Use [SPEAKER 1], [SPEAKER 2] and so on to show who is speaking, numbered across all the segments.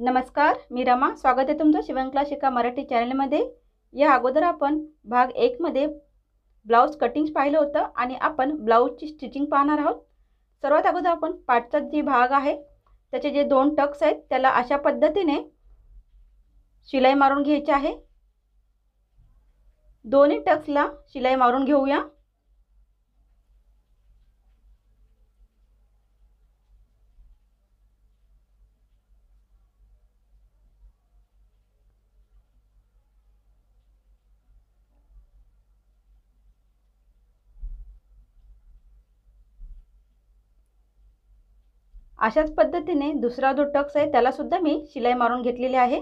[SPEAKER 1] नमस्कार मी रमा स्वागत आहे तुमचं क्लास शिका मराठी चॅनलमध्ये या अगोदर आपण भाग एकमध्ये ब्लाऊज कटिंग पाहिलं होतं आणि आपण ब्लाऊजची स्टिचिंग पाहणार आहोत सर्वात अगोदर आपण पाठचा जी भाग आहे त्याचे जे दोन टक्स आहेत त्याला अशा पद्धतीने शिलाई मारून घ्यायची आहे दोन्ही टक्सला शिलाई मारून घेऊया अशाच पद्धतीने दुसरा जो टक्स आहे त्यालासुद्धा मी शिलाई मारून घेतलेली आहे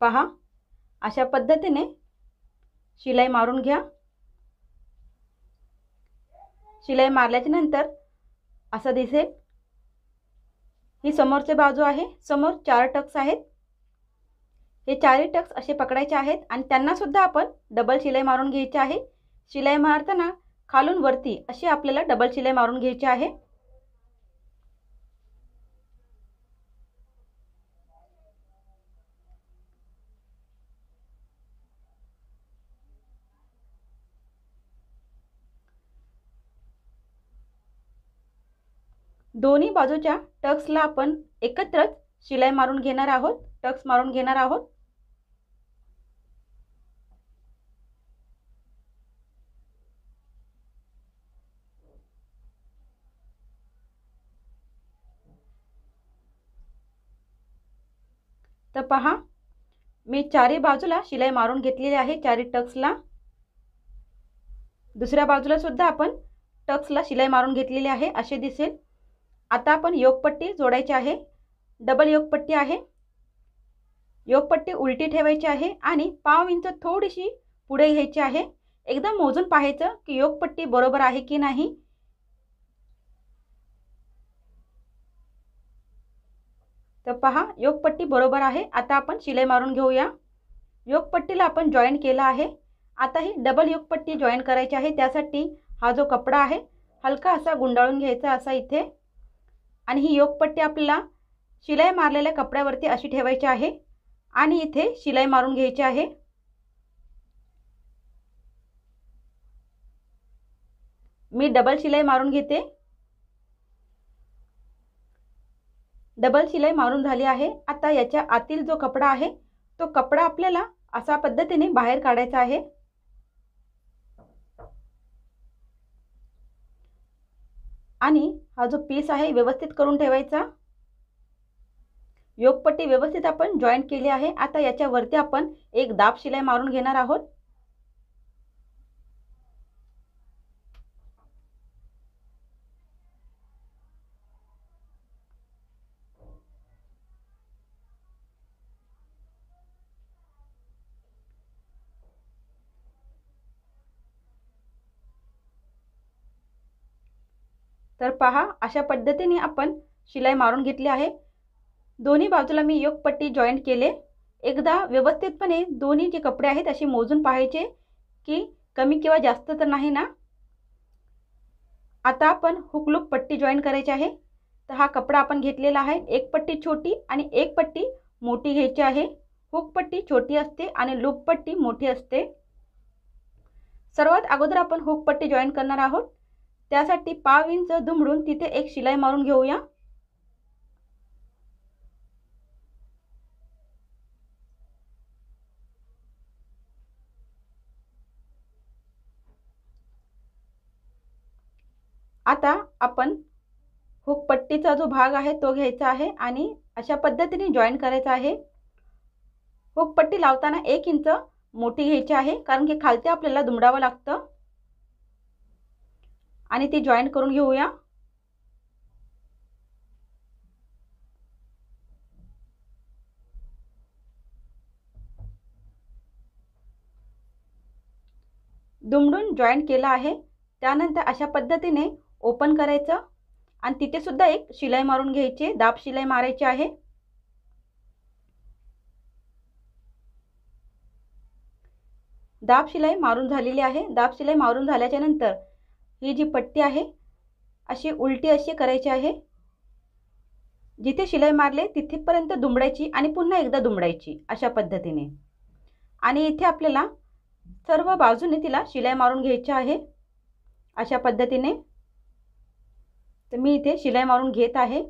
[SPEAKER 1] पहा अशा पद्धतीने शिलाई मारून घ्या शिलाई मारल्याच्या नंतर असं दिसेल ही समोरची बाजू आहे समोर चार टक्स आहेत हे चारही टक्स असे पकडायचे आहेत आणि त्यांनासुद्धा आपण डबल शिलाई मारून घ्यायची आहे शिलाई मारताना खालून वरती अशी आपल्याला डबल शिलाई मारून घ्यायची आहे दोन्ही बाजूच्या टक्सला आपण एकत्रच शिलाई मारून घेणार आहोत टक्स मारून घेणार आहोत पहा मी चारी बाजूला शिलाई मारून घेतलेली आहे चारी टक्सला दुसऱ्या बाजूला सुद्धा आपण टक्सला शिलाई मारून घेतलेली आहे असे दिसेल आता आपण योगपट्टी जोडायची आहे डबल योगपट्टी आहे योगपट्टी उलटी ठेवायची आहे आणि पाव इंच थोडीशी पुढे घ्यायची आहे एकदम मोजून पाहायचं की योगपट्टी बरोबर आहे की नाही तर पहा योगपट्टी बरोबर आहे आता आपण शिलाई मारून घेऊया योगपट्टीला आपण जॉईन केला आहे आता ही डबल योगपट्टी जॉईन करायची आहे त्यासाठी हा जो कपडा आहे हलका असा गुंडाळून घ्यायचा असा इथे आणि ही योगपट्टी आपल्याला शिलाई मारलेल्या कपड्यावरती अशी ठेवायची आहे आणि इथे शिलाई मारून घ्यायची आहे मी डबल शिलाई मारून घेते डबल शिलाई मारून झाली आहे आता याच्या आतील जो कपडा आहे तो कपडा आपल्याला अशा पद्धतीने बाहेर काढायचा आहे आणि हा जो पीस आहे व्यवस्थित करून ठेवायचा योगपट्टी व्यवस्थित आपण जॉईंट केली आहे आता याच्यावरती आपण एक दाब शिलाई मारून घेणार आहोत तर पहा अशा पद्धतीने आपण शिलाई मारून घेतली आहे दोन्ही बाजूला मी योगपट्टी जॉईंट केले एकदा व्यवस्थितपणे दोन्ही जे कपडे आहेत असे मोजून पाहायचे की कमी किंवा जास्त तर नाही ना आता आपण हुकलूक पट्टी जॉईन करायची आहे तर हा कपडा आपण घेतलेला आहे एक पट्टी छोटी आणि एक पट्टी मोठी घ्यायची आहे हुक पट्टी छोटी असते आणि लूप पट्टी मोठी असते सर्वात अगोदर आपण हुक पट्टी जॉईन करणार आहोत त्यासाठी पाव इंच दुमडून तिथे एक शिलाई मारून घेऊया आता आपण हुक पट्टीचा जो भाग आहे तो घ्यायचा आहे आणि अशा पद्धतीने जॉईन करायचा आहे हुक पट्टी लावताना एक इंच मोठी घ्यायची आहे कारण की खालते आपल्याला दुमडावं लागतं आणि ती जॉईन करून घेऊया दुमडून जॉईन केला आहे त्यानंतर अशा पद्धतीने ओपन करायचं आणि तिथे सुद्धा एक शिलाई मारून घ्यायची दाब शिलाई मारायची आहे दाब शिलाई मारून झालेली आहे दाब शिलाई मारून झाल्याच्या नंतर ही जी पट्टी आहे अशी उलटी अशी करायची आहे जिथे शिलाई मारले तिथेपर्यंत दुमडायची आणि पुन्हा एकदा दुमडायची अशा पद्धतीने आणि इथे आपल्याला सर्व बाजूने तिला शिलाई मारून घ्यायची आहे अशा पद्धतीने तर मी इथे शिलाई मारून घेत आहे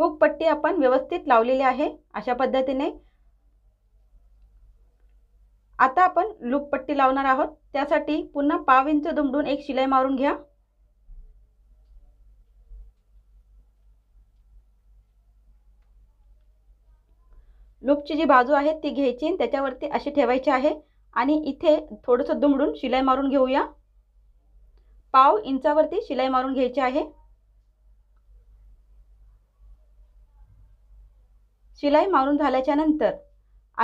[SPEAKER 1] हुक पट्टी आपण व्यवस्थित लावलेली आहे अशा पद्धतीने आता आपण लूप पट्टी लावणार आहोत त्यासाठी पुन्हा पाव इंच दुमडून एक शिलाई मारून घ्या लूपची जी बाजू आहे ती घ्यायची त्याच्यावरती अशी ठेवायची आहे आणि इथे थोडंसं दुमडून शिलाई मारून घेऊया पाव इंचावरती शिलाई मारून घ्यायची आहे शिलाई मारून नंतर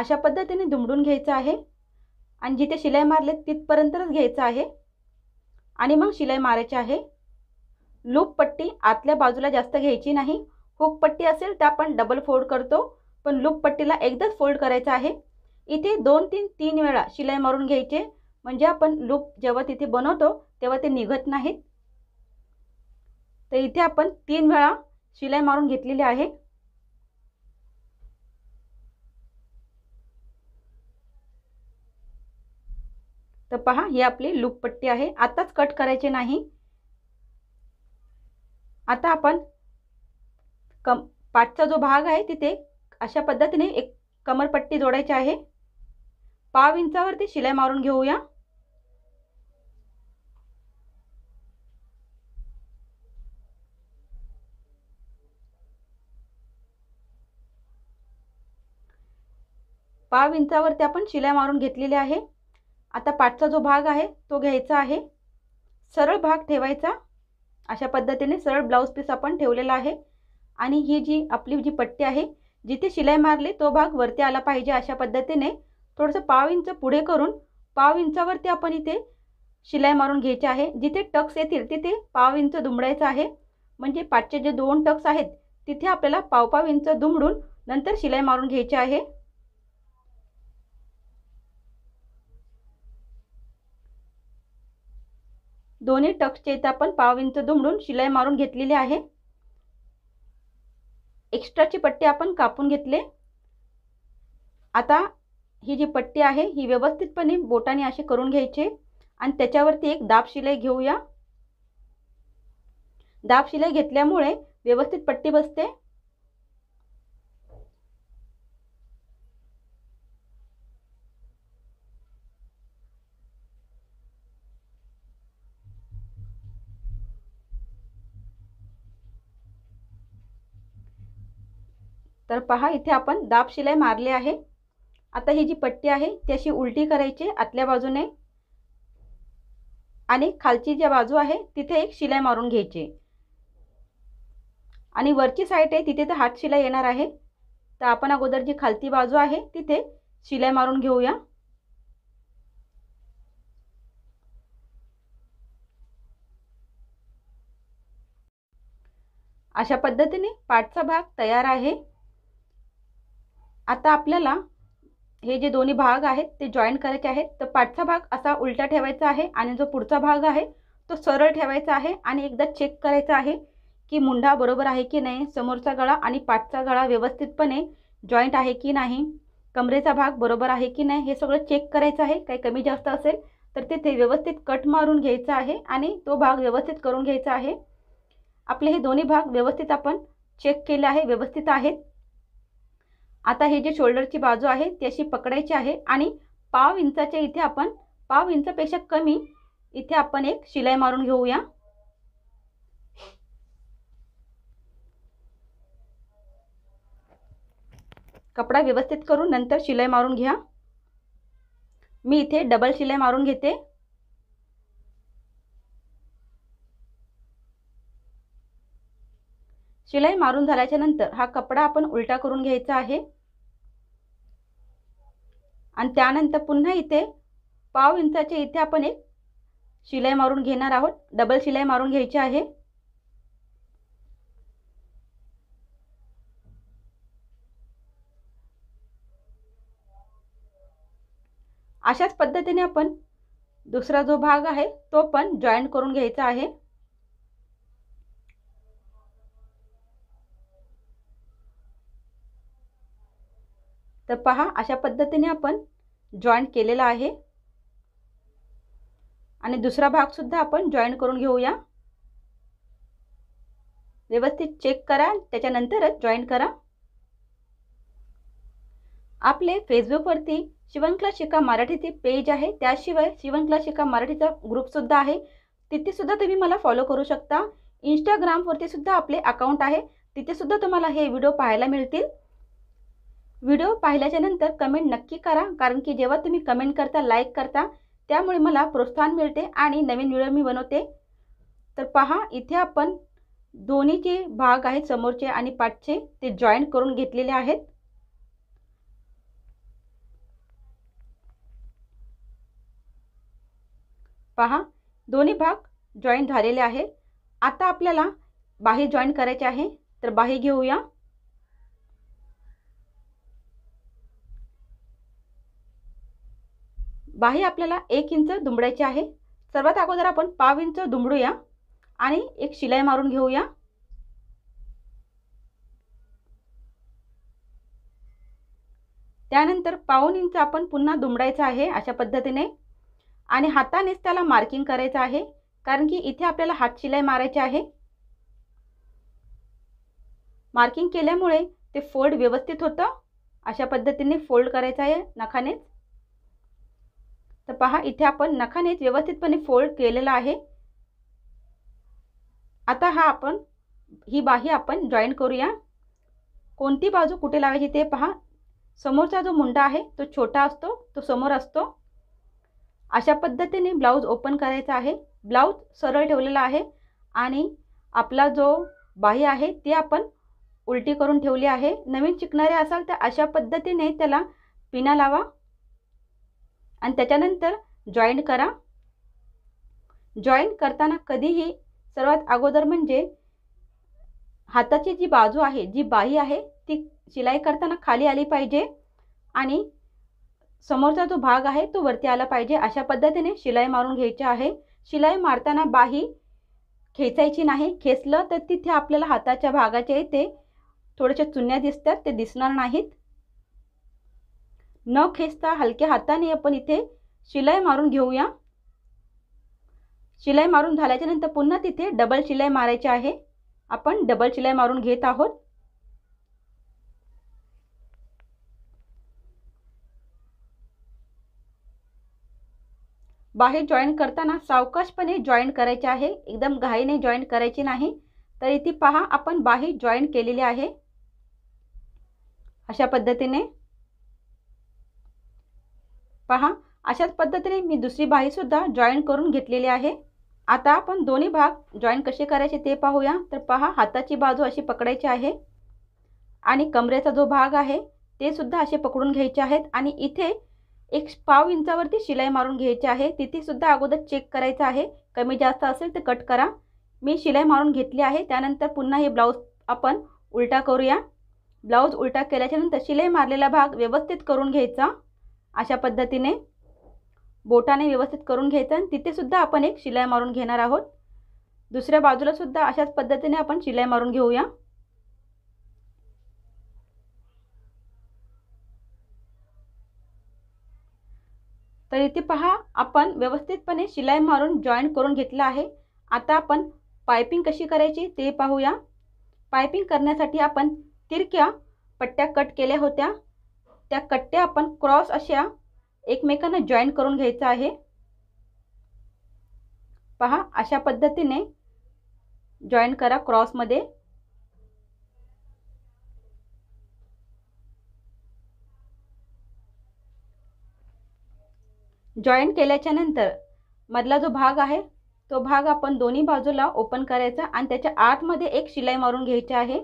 [SPEAKER 1] अशा पद्धतीने दुमडून घ्यायचं आहे आणि जिथे शिलाई मारले तिथपर्यंतच घ्यायचं आहे आणि मग शिलाई मारायची आहे लूप पट्टी आतल्या बाजूला जास्त घ्यायची नाही हुक पट्टी असेल तर आपण डबल फोल्ड करतो पण लूप पट्टीला एकदाच फोल्ड करायचं आहे इथे दोन तीन तीन वेळा शिलाई मारून घ्यायचे म्हणजे आपण लूप जेव्हा तिथे बनवतो तेव्हा ते निघत नाहीत तर इथे आपण तीन वेळा शिलाई मारून घेतलेली आहे तर पहा ही आपली पट्टी आहे आताच कट करायचे नाही आता आपण कम पाठचा जो भाग आहे तिथे अशा पद्धतीने एक कमरपट्टी जोडायची आहे पाव इंचावरती शिलाई मारून घेऊया पाव इंचावरती आपण शिलाई मारून घेतलेली आहे आता पाठचा जो भाग आहे तो घ्यायचा आहे सरळ भाग ठेवायचा अशा पद्धतीने सरळ ब्लाऊज पीस आपण ठेवलेला आहे आणि ही जी आपली जी पट्टी आहे जिथे शिलाई मारली तो भाग वरती आला पाहिजे अशा पद्धतीने थोडंसं पाव इंच पुढे करून पाव इंचावरती आपण इथे शिलाई मारून घ्यायची आहे जिथे टक्स येतील तिथे पाव इंच दुमडायचं आहे म्हणजे पाचचे जे दोन टक्स आहेत तिथे आपल्याला पाव पाव इंच दुमडून नंतर शिलाई मारून घ्यायची आहे दोन्ही टक्सचे इथं आपण पाव इंच दुमडून शिलाई मारून घेतलेली आहे एक्स्ट्राची पट्टी आपण कापून घेतले आता ही जी पट्टी आहे ही व्यवस्थितपणे बोटाने असे करून घ्यायचे आणि त्याच्यावरती एक दाब शिलाई घेऊया दाब शिलाई घेतल्यामुळे व्यवस्थित पट्टी बसते तर पहा इथे आपण दाब शिलाई मारली आहे आता ही जी पट्टी आहे ती अशी उलटी करायची आतल्या बाजूने आणि खालची जी बाजू आहे तिथे एक शिलाई मारून घ्यायची आणि वरची साईड आहे तिथे तर हात शिलाई येणार आहे तर आपण अगोदर जी खालती बाजू आहे तिथे शिलाई मारून घेऊया अशा पद्धतीने पाठचा भाग तयार आहे आता आपल्याला हे जे दोन्ही भाग आहेत ते जॉईन करायचे आहेत तर पाठचा भाग असा उलटा ठेवायचा आहे आणि जो पुढचा भाग आहे तो सरळ ठेवायचा आहे आणि एकदा चेक करायचा आहे की मुंढा बरोबर आहे की नाही समोरचा गळा आणि पाठचा गळा व्यवस्थितपणे जॉईंट आहे की नाही कमरेचा भाग बरोबर आहे की नाही हे सगळं चेक करायचं आहे काही कमी जास्त असेल तर तिथे व्यवस्थित कट मारून घ्यायचा आहे आणि तो भाग व्यवस्थित करून घ्यायचा आहे आपले हे दोन्ही भाग व्यवस्थित आपण चेक केले आहे व्यवस्थित आहेत आता हे जे शोल्डरची बाजू आहे ती अशी पकडायची आहे आणि पाव इंचाच्या इथे आपण पाव इंचापेक्षा कमी इथे आपण एक शिलाई मारून घेऊया कपडा व्यवस्थित करून नंतर शिलाई मारून घ्या मी इथे डबल शिलाई मारून घेते शिलाई मारून झाल्याच्या नंतर हा कपडा आपण उलटा करून घ्यायचा आहे आणि त्यानंतर पुन्हा इथे पाव इंचाच्या इथे आपण एक शिलाई मारून घेणार आहोत डबल शिलाई मारून घ्यायची आहे अशाच पद्धतीने आपण दुसरा जो भाग आहे तो पण जॉईंट करून घ्यायचा आहे तर पहा अशा पद्धतीने आपण जॉईंट केलेला आहे आणि दुसरा भागसुद्धा आपण जॉईंट करून घेऊया व्यवस्थित चेक करा त्याच्यानंतरच जॉईन करा आपले फेसबुकवरती क्लास शिका मराठीचे पेज आहे त्याशिवाय क्लास शिका मराठीचा ग्रुपसुद्धा आहे तिथेसुद्धा तुम्ही मला फॉलो करू शकता इंस्टाग्रामवरतीसुद्धा आपले अकाउंट आहे तिथेसुद्धा तुम्हाला हे व्हिडिओ पाहायला मिळतील व्हिडिओ पाहिल्याच्या नंतर कमेंट नक्की करा कारण की जेव्हा तुम्ही कमेंट करता लाईक करता त्यामुळे मला प्रोत्साहन मिळते आणि नवीन व्हिडिओ मी बनवते तर पहा इथे आपण दोन्ही जे भाग आहेत समोरचे आणि पाठचे ते जॉईन करून घेतलेले आहेत पहा दोन्ही भाग जॉईन झालेले आहे आता आपल्याला बाही जॉईन करायचे आहे तर बाही घेऊया बाही आपल्याला एक इंच दुमडायची आहे सर्वात अगोदर आपण पाव इंच दुमडूया आणि एक शिलाई मारून घेऊया त्यानंतर पाऊन इंच आपण पुन्हा दुमडायचं आहे अशा पद्धतीने आणि हातानेच त्याला मार्किंग करायचं आहे कारण की इथे आपल्याला हात शिलाई मारायची आहे मार्किंग केल्यामुळे ते फोल्ड व्यवस्थित होतं अशा पद्धतीने फोल्ड करायचं आहे नखानेच तर पहा इथे आपण नखाने व्यवस्थितपणे फोल्ड केलेला आहे आता हा आपण ही बाही आपण जॉईन करूया कोणती बाजू कुठे लावायची ते पहा समोरचा जो मुंडा आहे तो छोटा असतो तो समोर असतो अशा पद्धतीने ब्लाऊज ओपन करायचा आहे ब्लाऊज सरळ ठेवलेला आहे आणि आपला जो बाही आहे ते आपण उलटी करून ठेवली आहे नवीन शिकणारे असाल तर अशा पद्धतीने त्याला पिना लावा आणि त्याच्यानंतर जॉईन करा जॉईन करताना कधीही सर्वात अगोदर म्हणजे हाताची जी बाजू आहे जी बाही आहे ती शिलाई करताना खाली आली पाहिजे आणि समोरचा जो भाग आहे तो वरती आला पाहिजे अशा पद्धतीने शिलाई मारून घ्यायची आहे शिलाई मारताना बाही खेचायची नाही खेचलं तर तिथे आपल्याला हाताच्या भागाचे ते थोड्याशा चुन्या दिसतात ते दिसणार नाहीत न खेचता हलक्या हाताने आपण इथे शिलाई मारून घेऊया शिलाई मारून झाल्याच्या नंतर पुन्हा तिथे डबल शिलाई मारायची आहे आपण डबल शिलाई मारून घेत आहोत बाहेर जॉईन करताना सावकाशपणे जॉईन करायचे आहे एकदम घाईने जॉईन करायची नाही तर इथे पहा आपण बाहेर जॉईन केलेली आहे अशा पद्धतीने पहा अशाच पद्धतीने मी दुसरी बाहीसुद्धा जॉईन करून घेतलेली आहे आता आपण दोन्ही भाग जॉईन कसे करायचे ते पाहूया तर पहा हाताची बाजू अशी पकडायची आहे आणि कमरेचा जो भाग आहे ते सुद्धा असे पकडून घ्यायचे आहेत आणि इथे एक पाव इंचावरती शिलाई मारून घ्यायची आहे तिथेसुद्धा अगोदर चेक करायचं आहे कमी जास्त असेल तर कट करा मी शिलाई मारून घेतली आहे त्यानंतर पुन्हा हे ब्लाऊज आपण उलटा करूया ब्लाऊज उलटा केल्याच्यानंतर शिलाई मारलेला भाग व्यवस्थित करून घ्यायचा अशा पद्धतीने बोटाने व्यवस्थित करून घ्यायचं आणि तिथेसुद्धा आपण एक शिलाई मारून घेणार आहोत दुसऱ्या बाजूलासुद्धा अशाच पद्धतीने आपण शिलाई मारून घेऊया तर इथे पहा आपण व्यवस्थितपणे शिलाई मारून जॉईंट करून घेतला आहे आता आपण पायपिंग कशी करायची ते पाहूया पायपिंग करण्यासाठी आपण तिरक्या पट्ट्या कट केल्या होत्या त्या कट्ट्या आपण क्रॉस अशा एकमेकांना जॉईन करून घ्यायचं आहे पहा अशा पद्धतीने जॉईन करा क्रॉसमध्ये जॉईन केल्याच्या नंतर मधला जो भाग आहे तो भाग आपण दोन्ही बाजूला ओपन करायचा आणि त्याच्या आतमध्ये एक शिलाई मारून घ्यायची आहे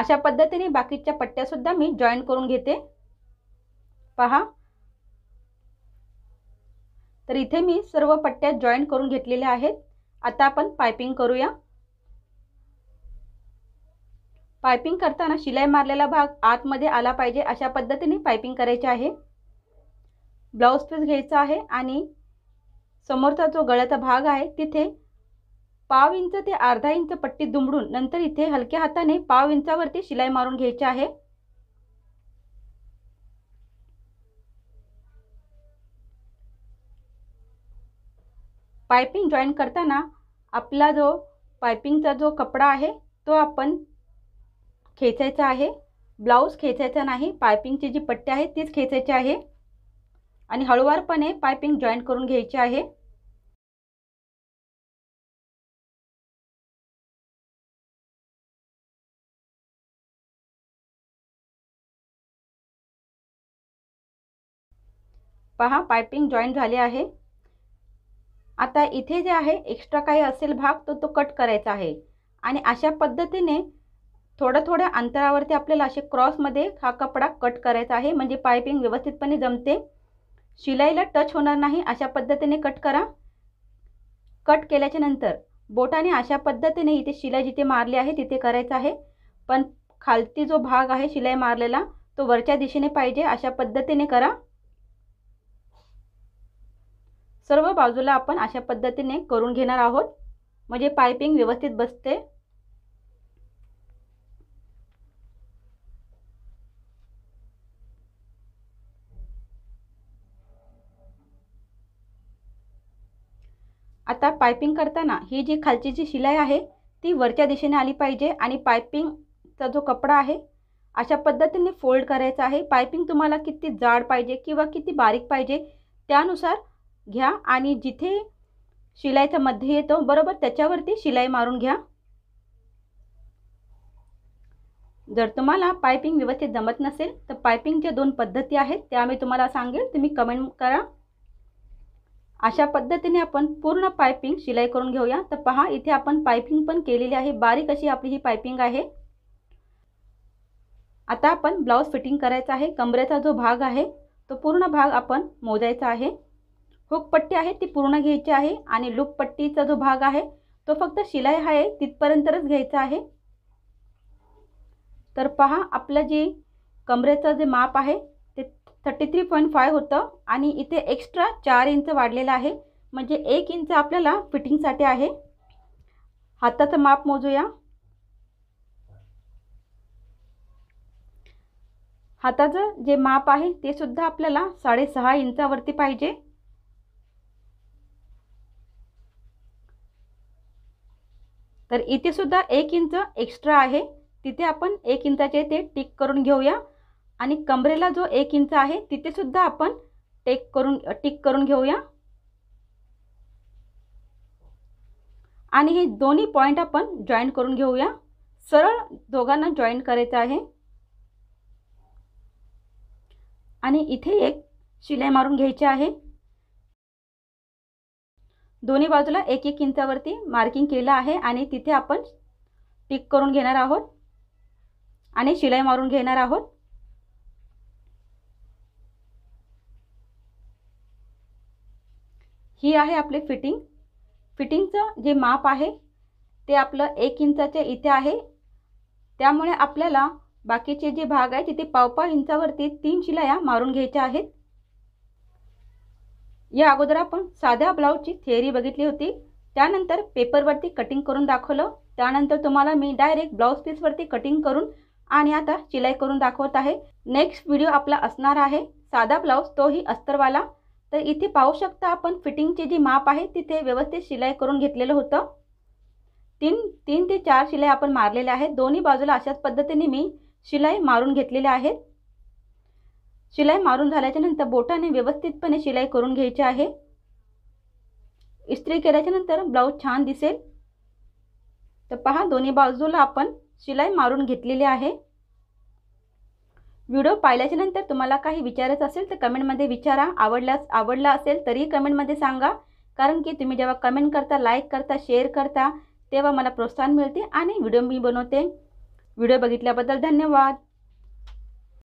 [SPEAKER 1] अशा पद्धतीने बाकीच्या पट्ट्यासुद्धा मी जॉईन करून घेते पहा तर इथे मी सर्व पट्ट्या जॉईन करून घेतलेल्या आहेत आता आपण पायपिंग करूया पायपिंग करताना शिलाई मारलेला भाग आतमध्ये आला पाहिजे अशा पद्धतीने पायपिंग करायचे आहे ब्लाऊज पीस घ्यायचा आहे आणि समोरचा जो गळ्याचा भाग आहे तिथे पाव इंच ते अर्धा इंच पट्टी दुमडून नंतर इथे हलक्या हाताने पाव इंचावरती शिलाई मारून घ्यायची आहे पायपिंग जॉईन करताना आपला जो पायपिंगचा जो कपडा आहे तो आपण खेचायचा आहे ब्लाऊज खेचायचा नाही पायपिंगची जी पट्टी आहे तीच खेचायची आहे आणि हळूवारपणे पायपिंग जॉईन करून घ्यायची आहे पहा पायपिंग जॉईन झाले आहे आता इथे जे आहे एक्स्ट्रा काही असेल भाग तो तो कट करायचा आहे आणि अशा पद्धतीने थोडं थोड्या अंतरावरती आपल्याला असे क्रॉसमध्ये हा कपडा कट करायचा आहे म्हणजे पायपिंग व्यवस्थितपणे जमते शिलाईला टच होणार नाही अशा पद्धतीने कट करा कट केल्याच्या नंतर बोटाने अशा पद्धतीने इथे शिलाई जिथे मारली आहे तिथे करायचं आहे पण खालती जो भाग आहे शिलाई मारलेला तो वरच्या दिशेने पाहिजे अशा पद्धतीने करा सर्व बाजूला आपण अशा पद्धतीने करून घेणार आहोत म्हणजे पायपिंग व्यवस्थित बसते आता पायपिंग करताना ही जी खालची जी शिलाई आहे ती वरच्या दिशेने आली पाहिजे आणि पायपिंगचा जो कपडा आहे अशा पद्धतीने फोल्ड करायचा आहे पायपिंग तुम्हाला किती जाड पाहिजे किंवा किती बारीक पाहिजे त्यानुसार घ्या आणि जिथे शिलाईचा मध्य येतो बरोबर त्याच्यावरती शिलाई मारून घ्या जर तुम्हाला पायपिंग व्यवस्थित जमत नसेल तर पायपिंगच्या दोन पद्धती आहेत त्या मी तुम्हाला सांगेल तुम्ही कमेंट करा अशा पद्धतीने आपण पूर्ण पायपिंग शिलाई करून घेऊया तर पहा इथे आपण पायपिंग पण केलेली आहे बारीक अशी आपली ही पायपिंग आहे आता आपण ब्लाऊज फिटिंग करायचा आहे कमरेचा जो भाग आहे तो पूर्ण भाग आपण मोजायचा आहे हुक पट्टी आहे ती पूर्ण घ्यायची आहे आणि लूप पट्टीचा जो भाग आहे तो फक्त शिलाई हा आहे तिथपर्यंतच घ्यायचा आहे तर पहा आपलं जे कमरेचं जे माप आहे ते थर्टी थ्री पॉईंट फाय होतं आणि इथे एक्स्ट्रा चार इंच वाढलेलं आहे म्हणजे एक इंच आपल्याला फिटिंगसाठी आहे हाताचं माप मोजूया हाताचं जे माप आहे ते सुद्धा आपल्याला साडेसहा इंचावरती पाहिजे तर इथे सुद्धा एक इंच एक्स्ट्रा आहे तिथे आपण एक इंचाचे ते टिक करून घेऊया आणि कमरेला जो एक इंच आहे तिथेसुद्धा आपण टेक करून टिक करून घेऊया आणि हे दोन्ही पॉईंट आपण जॉईन करून घेऊया सरळ दोघांना जॉईन करायचं आहे आणि इथे एक शिलाई मारून घ्यायची आहे दोन्ही बाजूला एक एक इंचावरती मार्किंग केलं आहे आणि तिथे आपण टिक करून घेणार आहोत आणि शिलाई मारून घेणार आहोत ही आहे आपले फिटिंग फिटिंगचं जे माप आहे ते आपलं एक इंचाच्या इथे आहे त्यामुळे आपल्याला बाकीचे जे भाग आहे तिथे पावपा इंचावरती तीन शिलाया मारून घ्यायच्या आहेत या अगोदर आपण साध्या ब्लाऊजची थिअरी बघितली होती त्यानंतर पेपरवरती कटिंग करून दाखवलं त्यानंतर तुम्हाला मी डायरेक्ट ब्लाऊज पीसवरती कटिंग करून आणि आता शिलाई करून दाखवत आहे नेक्स्ट व्हिडिओ आपला असणार आहे साधा ब्लाऊज तोही अस्तरवाला तर इथे पाहू शकता आपण फिटिंगची जी माप आहे तिथे व्यवस्थित शिलाई करून घेतलेलं होतं तीन तीन ते चार शिलाई आपण मारलेल्या आहेत दोन्ही बाजूला अशाच पद्धतीने मी शिलाई मारून घेतलेल्या आहेत शिलाई मारून झाल्याच्यानंतर बोटाने व्यवस्थितपणे शिलाई करून घ्यायची आहे इस्त्री केल्याच्या नंतर ब्लाऊज छान दिसेल तर पहा दोन्ही बाजूला आपण शिलाई मारून घेतलेली आहे व्हिडिओ पाहिल्याच्यानंतर नंतर तुम्हाला काही विचारायचं असेल तर कमेंटमध्ये विचारा आवडल्यास आवडला असेल तरी कमेंटमध्ये सांगा कारण की तुम्ही जेव्हा कमेंट करता लाईक करता शेअर करता तेव्हा मला प्रोत्साहन मिळते आणि व्हिडिओ मी बनवते व्हिडिओ बघितल्याबद्दल धन्यवाद